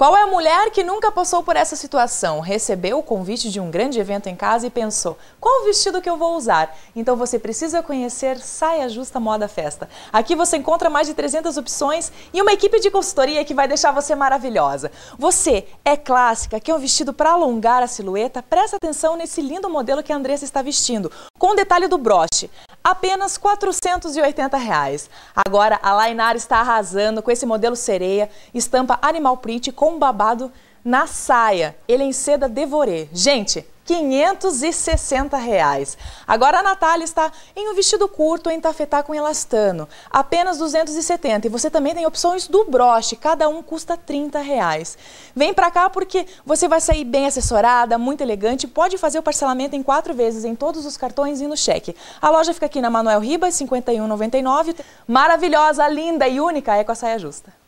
Qual é a mulher que nunca passou por essa situação? Recebeu o convite de um grande evento em casa e pensou: qual vestido que eu vou usar? Então você precisa conhecer Saia Justa Moda Festa. Aqui você encontra mais de 300 opções e uma equipe de consultoria que vai deixar você maravilhosa. Você é clássica, quer um vestido para alongar a silhueta? Presta atenção nesse lindo modelo que a Andressa está vestindo, com detalhe do broche apenas R$ 480. Reais. Agora, a Lainara está arrasando com esse modelo sereia, estampa animal print com babado na saia. Ele é em seda devorê. Gente, 560 reais. Agora a Natália está em um vestido curto em tafetá com elastano, apenas 270. E você também tem opções do broche, cada um custa 30 reais. Vem para cá porque você vai sair bem assessorada, muito elegante, pode fazer o parcelamento em quatro vezes em todos os cartões e no cheque. A loja fica aqui na Manuel Ribas, 51,99. Maravilhosa, linda e única é com a saia justa.